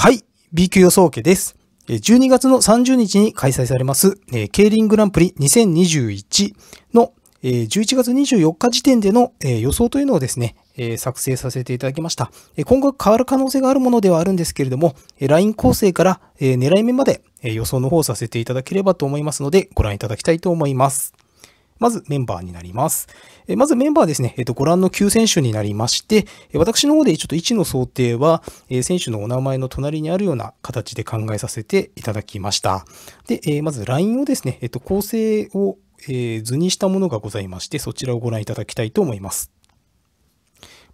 はい、B 級予想家です。12月の30日に開催されます、えー、競輪グランプリ2021の、え11月24日時点での、え予想というのをですね、え作成させていただきました。え今後変わる可能性があるものではあるんですけれども、えライン構成から、え狙い目まで、え予想の方をさせていただければと思いますので、ご覧いただきたいと思います。まずメンバーになります。えまずメンバーですね、えっ、と、ご覧の9選手になりまして、え私の方でちょっと位置の想定は、え選手のお名前の隣にあるような形で考えさせていただきました。で、えまず LINE をですね、えっ、と、構成を、え図にしたものがございまして、そちらをご覧いただきたいと思います。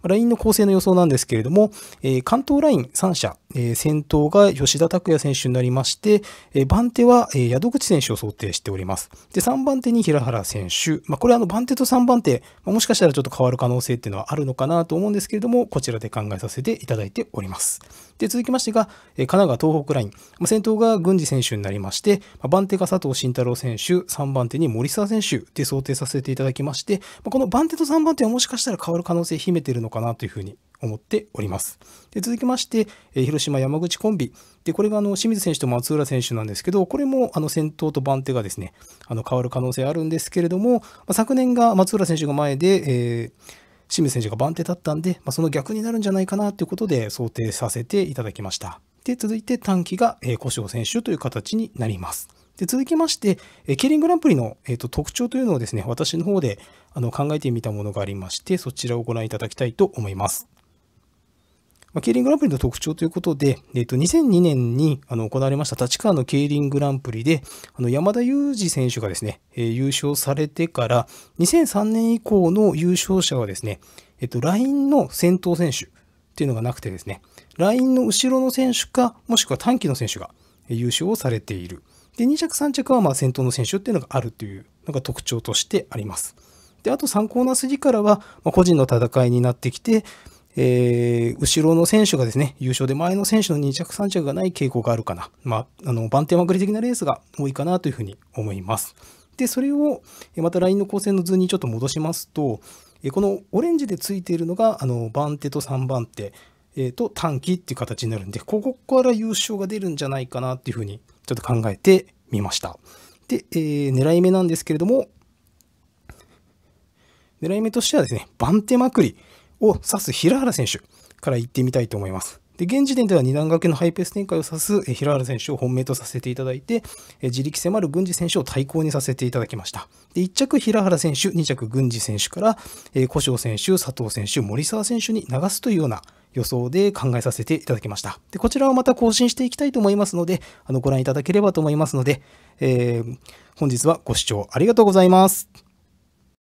LINE の構成の予想なんですけれども、え関東ライン3社、え先頭が吉田拓也選手になりまして、え番手は、え宿口選手を想定しております。で、3番手に平原選手。まあ、これあの番手と3番手、まもしかしたらちょっと変わる可能性っていうのはあるのかなと思うんですけれども、こちらで考えさせていただいております。で、続きましてが、え神奈川東北ライン。まあ、先頭が郡司選手になりまして、ま番手が佐藤慎太郎選手、3番手に森沢選手で想定させていただきまして、まこの番手と3番手はもしかしたら変わる可能性秘めてるのかかなというふうに思っております。で続きまして、えー、広島山口コンビ。で、これがあの清水選手と松浦選手なんですけど、これもあの先頭と番手がですね、あの変わる可能性あるんですけれども、まあ、昨年が松浦選手が前で、えー清水選手が番手だったんで、まあ、その逆になるんじゃないかなということで想定させていただきました。で、続いて短期が、えー、小塩選手という形になります。で続きまして、えー、リングランプリの、えーと、特徴というのをですね、私の方であの考えてみたものがありまして、そちらをご覧いただきたいと思います。まあ、リングランプリの特徴ということで、えーと、2002年にあの行われました立川の競輪グランプリで、あの山田裕二選手がですね、えー、優勝されてから、2003年以降の優勝者はですね、えっ、ー、と、LINE の先頭選手っていうのがなくてですね、LINE の後ろの選手か、もしくは短期の選手が優勝をされている。で、2着3着はまあ先頭の選手っていうのがあるというのが特徴としてあります。で、あと3コーナー過ぎからは、ま個人の戦いになってきて、えー、後ろの選手がですね、優勝で前の選手の2着3着がない傾向があるかな。まあ、あの、番手まくり的なレースが多いかなというふうに思います。で、それを、また LINE の構成の図にちょっと戻しますと、このオレンジでついているのが、あの、番手と3番手、えー、と短期っていう形になるんで、ここから優勝が出るんじゃないかなっていうふうにちょっと考えてみました。で、えー、狙い目なんですけれども、狙い目としてはですね、番手まくりを指す平原選手から行ってみたいと思います。で、現時点では二段掛けのハイペース展開を指す平原選手を本命とさせていただいて、自力迫る郡司選手を対抗にさせていただきました。で、1着平原選手、2着郡司選手から、古性選手、佐藤選手、森沢選手に流すというような予想で考えさせていただきました。でこちらをまた更新していきたいと思いますので、あのご覧いただければと思いますので、えー、本日はご視聴ありがとうございます。